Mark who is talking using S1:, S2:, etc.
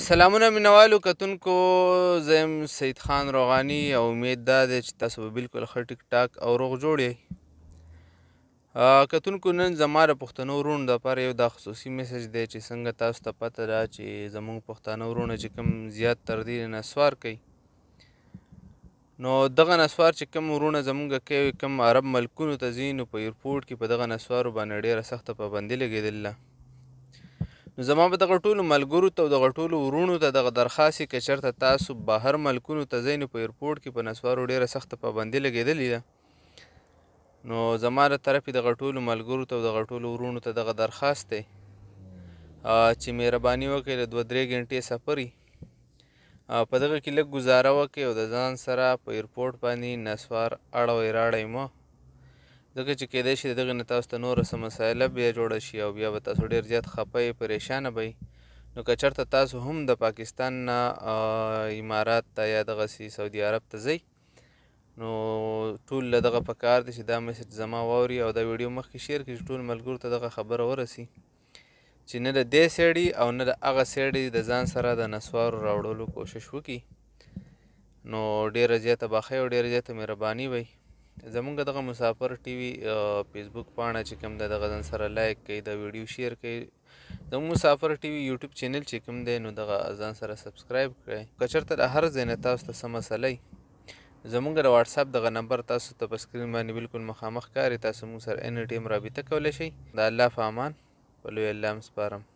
S1: سلامونه مینوالو کتونکو زم سید خان روغانی او امید ده چې تاسو به بالکل ښه ټیک ټاک او روغ جوړ یې کتونکو نن زماره پښتنو ورونو دپاره یو دا خصوصي میسج دی چې څنګه تاسو ته پته ده چې زموږ پښتانه ورونه چې کوم زیات تر دې نسوار کوي نو دغه نسوار چې کوم ورونه زموږ کوي کوم عرب ملکونو ته ځي نو په ایرپورټ کې په دغه نسوارو باندې ډېره سخته پابندي لګېدله نو زما به دغه ټولو ملګرو ته او دغه ټولو ورونو ته دغه درخواست که چېرته تاسو بهر ملکونو ته ځئ نو په ایرپورټ کې په نسوارو ډېره سخته پابندي لګېدلې ده نو زما له طرفې دغه ټولو ملګرو ته او دغه ټولو ورونو ته دغه درخواست دی چې مهرباني وکړئ له دوه درې ګنټې سفرې په دغه کې لږ ګزاره وکړئ او د ځان سره په ایرپورټ باندې نسوار اړوئ راړئ مه ځکه چې کېدای شي دغه نه تاسو ته نور سم مسایل بیا جوړ شي او بیا به تاسو ډیر زیات خپه پریشان به نو که چرته تاسو هم د پاکستان نه امارات ته یا دغه سي سعودي عرب ته ځئ نو ټول له دغه پکار دي چې دا میسج زما واوري او دا ویډیو مخکې شیر کړي ټول ملګرو ته دغه خبره ورسي چې نه د دې سیړي او نه د هغه سیړي د ځان سره د نسوارو راوړلو کوشش وکړي نو ډیره زیاته بخیر او ډیره زیاته مهرباني وي زمونږ دغه مسافر ټي وي فیسبوک پاڼه چې کوم ده دغه ځان سره لایک کوي د ویډیو شیر کوي زمونږ مسافر ټي وي یوټیوب چینل چې کوم دی نو دغه ځان سره سبسکرایب کړئ که چېرته د هر ځای نه تاسو ته څه مسله زمونږ د واټساپ دغه نمبر تاسو ته په سکرین باندې بالکل مخامخ کاري تاسو مونږ سره اني ټیم رابطه کولی شئ د الله په امان په لوی الله مسپارم